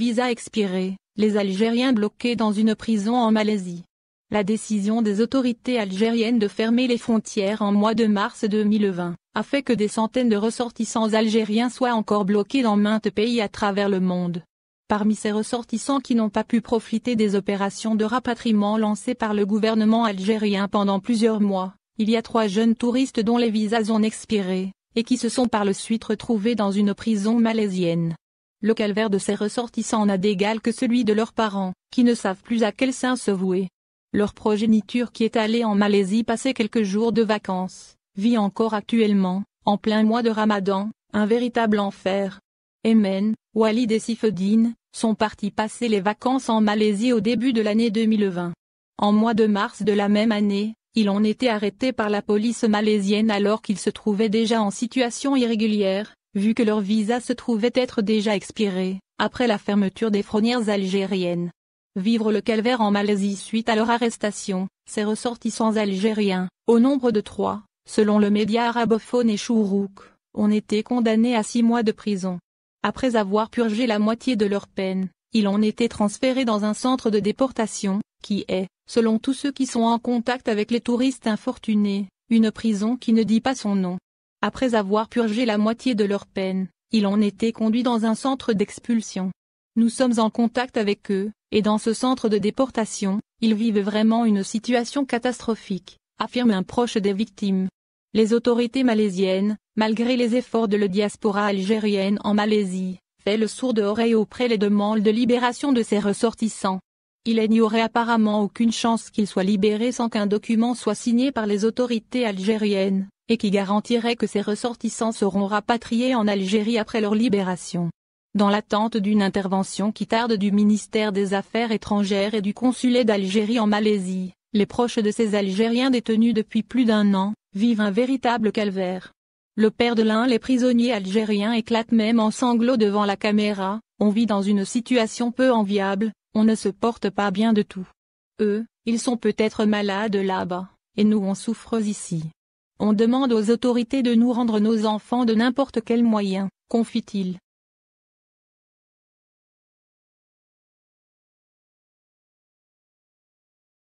visa expiré, les Algériens bloqués dans une prison en Malaisie. La décision des autorités algériennes de fermer les frontières en mois de mars 2020 a fait que des centaines de ressortissants algériens soient encore bloqués dans maintes pays à travers le monde. Parmi ces ressortissants qui n'ont pas pu profiter des opérations de rapatriement lancées par le gouvernement algérien pendant plusieurs mois, il y a trois jeunes touristes dont les visas ont expiré, et qui se sont par le suite retrouvés dans une prison malaisienne. Le calvaire de ces ressortissants n'a d'égal que celui de leurs parents, qui ne savent plus à quel saint se vouer. Leur progéniture qui est allée en Malaisie passer quelques jours de vacances, vit encore actuellement, en plein mois de Ramadan, un véritable enfer. Emen, Walid et Sifedine, sont partis passer les vacances en Malaisie au début de l'année 2020. En mois de mars de la même année, ils ont été arrêtés par la police malaisienne alors qu'ils se trouvaient déjà en situation irrégulière, vu que leur visa se trouvait être déjà expiré, après la fermeture des frontières algériennes. Vivre le calvaire en Malaisie suite à leur arrestation, ces ressortissants algériens, au nombre de trois, selon le média arabophone et Chourouk, ont été condamnés à six mois de prison. Après avoir purgé la moitié de leur peine, ils ont été transférés dans un centre de déportation, qui est, selon tous ceux qui sont en contact avec les touristes infortunés, une prison qui ne dit pas son nom. Après avoir purgé la moitié de leur peine, ils ont été conduits dans un centre d'expulsion. Nous sommes en contact avec eux, et dans ce centre de déportation, ils vivent vraiment une situation catastrophique, affirme un proche des victimes. Les autorités malaisiennes, malgré les efforts de la diaspora algérienne en Malaisie, fait le sourd oreille auprès des demandes de libération de ses ressortissants. Il n'y aurait apparemment aucune chance qu'ils soient libérés sans qu'un document soit signé par les autorités algériennes, et qui garantirait que ces ressortissants seront rapatriés en Algérie après leur libération. Dans l'attente d'une intervention qui tarde du ministère des Affaires étrangères et du consulat d'Algérie en Malaisie, les proches de ces Algériens détenus depuis plus d'un an, vivent un véritable calvaire. Le père de l'un les prisonniers algériens éclate même en sanglots devant la caméra, on vit dans une situation peu enviable, on ne se porte pas bien de tout. Eux, ils sont peut-être malades là-bas, et nous on souffre ici. On demande aux autorités de nous rendre nos enfants de n'importe quel moyen, confie-t-il.